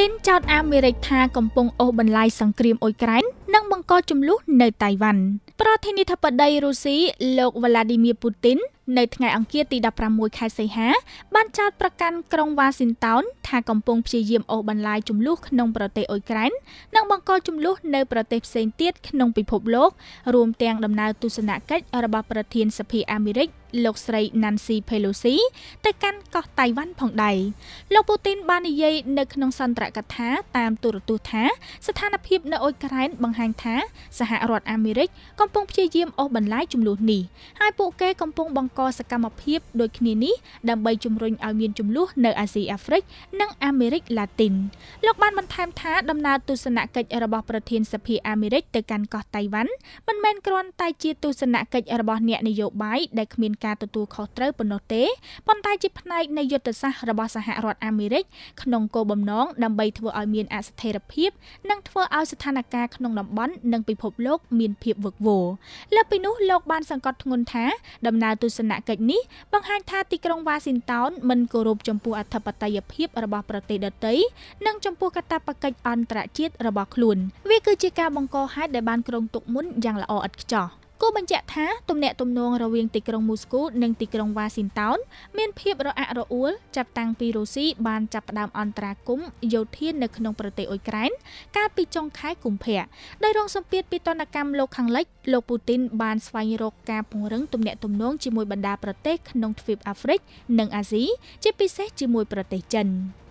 ទីនចោទអាមេរិកថាកំពុងអូសបន្លាយសង្គ្រាមអ៊ុយក្រែននិងបង្កជម្លោះនៅតៃវ៉ាន់ប្រធានាធិបតីរុស្ស៊ីលោកវ្លាឌីមៀពូទីននៅថ្ងៃអង្គារទី16ខែសីហា បានចោទប្រកាន់ក្រុងវ៉ាស៊ីនតោនថាកំពុងព្យាយាមអូសបន្លាយចំនួនក្នុងប្រទេសអ៊ុយក្រែននិងបង្កចំនួននៅប្រទេសផ្សេងទៀតក្នុងពិភពលោក រួមទាំងដំណើរទស្សនកិច្ចរបស់ប្រធានសភាអាមេរិកលោកស្រី Nancy Pelosi ទៅកាន់កោះតៃវ៉ាន់ផងដែរលោកពូទីន បាននិយាយនៅក្នុងសន្ទរកថាតាមទូរទស្សន៍ថា ស្ថានភាពនៅអ៊ុយក្រែនបង្បង្ហាញថាសហរដ្ឋអាមេរិកកំពុងព្យាយាមអូសបន្លាយចំនួននេះហើយពួកគេកំពុងបង្កសកម្មភាពដូចគ្នានេះដើម្បីជំរុញឲ្យមានចំនួននៅអាស៊ីអាហ្វ្រិក និងអាមេរិកឡាទីនលោកបានបន្ថែមថាដំណើរទស្សនកិច្ចរបស់ប្រធានសភាអាមេរិកទៅកាន់កោះតៃវ៉ាន់មិនមែនគ្រាន់តែជាទស្សនកិច្ចរបស់អ្នកនយោបាយដែលគ្មានការទទួលខុសត្រូវប៉ុណ្ណោះទេប៉ុន្តែជាផ្នែកនៃយុទ្ធសាស្ត្ររបស់សហរដ្ឋអាមេរិកក្នុងគោលបំណងដើម្បីធ្វើឲ្យមានអស្ថិរភាពនិងធ្វើឲ្យស្ថានភាពក្នុងតំតំបន់និងពិភពលោកមានភាពវឹកវរលើពីនោះលោកបានសង្កត់ធ្ងន់ថាដំណើរទស្សនកិច្ចនេះបង្ហាញថាទីក្រុងវ៉ាស៊ីនតោនមិនគោរពចំពោះអធិបតេយ្យភាពរបស់ប្រទេសដទៃនិងចំពោះកាតព្វកិច្ចអន្តរជាតិរបស់ខ្លួនវាគឺជាការបង្កហេតុដែលបានគ្រោងទុកមុនយ៉ាងល្អឥតខ្ចោះគូបញ្ជាក់ថាទំនាក់ទំនងរវាងទីក្រុងមូស្គូនិងទីក្រុងវ៉ាស៊ីនតោនមានភាពរអាក់រអួលចាប់តាំងពីរុស្ស៊ីបានចាប់ផ្ដើមអន្តរាគមន៍យោធានៅក្នុងប្រទេសអ៊ុយក្រែនកាលពីចុងខែកុម្ភៈដោយរងសម្ពាធពីទណ្ឌកម្មលោកខាងលិចលោកពូទីនបានស្វែងរកការពង្រឹងទំនាក់ទំនងជាមួយបណ្ដាប្រទេសក្នុងទ្វីបអាហ្វ្រិក និងអាស៊ីជាពិសេសជាមួយប្រទេសចិន។